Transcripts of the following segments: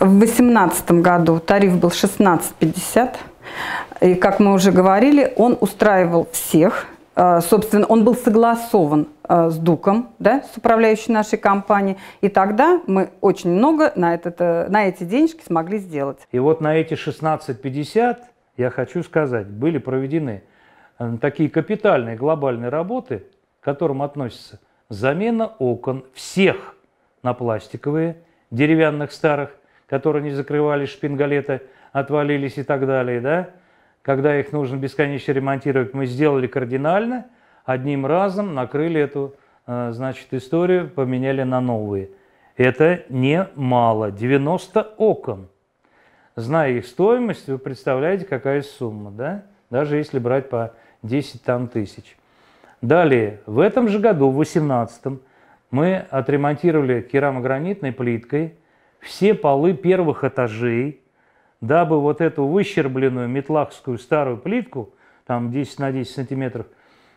В 2018 году тариф был 16,50. И, как мы уже говорили, он устраивал всех. А, собственно, он был согласован а, с Дуком, да, с управляющей нашей компанией. И тогда мы очень много на, этот, э, на эти денежки смогли сделать. И вот на эти 16,50, я хочу сказать, были проведены э, такие капитальные глобальные работы, к которым относится замена окон всех на пластиковые, деревянных старых – которые не закрывали шпингалеты отвалились и так далее, да? Когда их нужно бесконечно ремонтировать, мы сделали кардинально, одним разом накрыли эту, э, значит, историю, поменяли на новые. Это немало, 90 окон. Зная их стоимость, вы представляете, какая сумма, да? Даже если брать по 10 там тысяч. Далее, в этом же году, в 18 мы отремонтировали керамогранитной плиткой – все полы первых этажей, дабы вот эту выщербленную метлахскую старую плитку, там 10 на 10 сантиметров,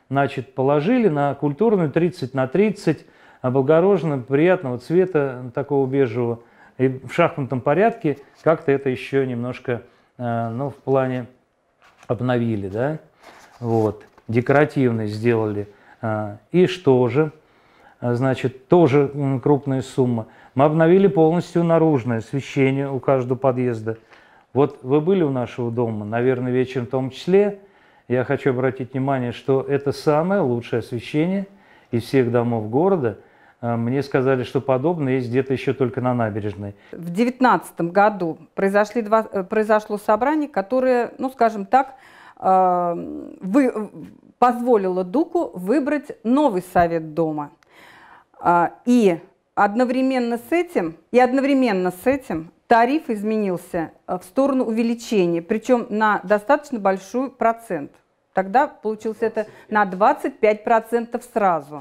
значит, положили на культурную 30 на 30, облагороженную, приятного цвета, такого бежевого, и в шахматном порядке как-то это еще немножко, э, ну, в плане обновили, да, вот, декоративно сделали. А, и что же? А, значит, тоже крупная сумма. Мы обновили полностью наружное освещение у каждого подъезда. Вот вы были у нашего дома, наверное, вечером в том числе. Я хочу обратить внимание, что это самое лучшее освещение из всех домов города. А, мне сказали, что подобное есть где-то еще только на набережной. В 2019 году произошли два, э, произошло собрание, которое, ну, скажем так, э, вы, э, позволило Дуку выбрать новый совет дома – а, и одновременно с этим, и одновременно с этим тариф изменился э, в сторону увеличения, причем на достаточно большой процент. Тогда получился это на 25% сразу.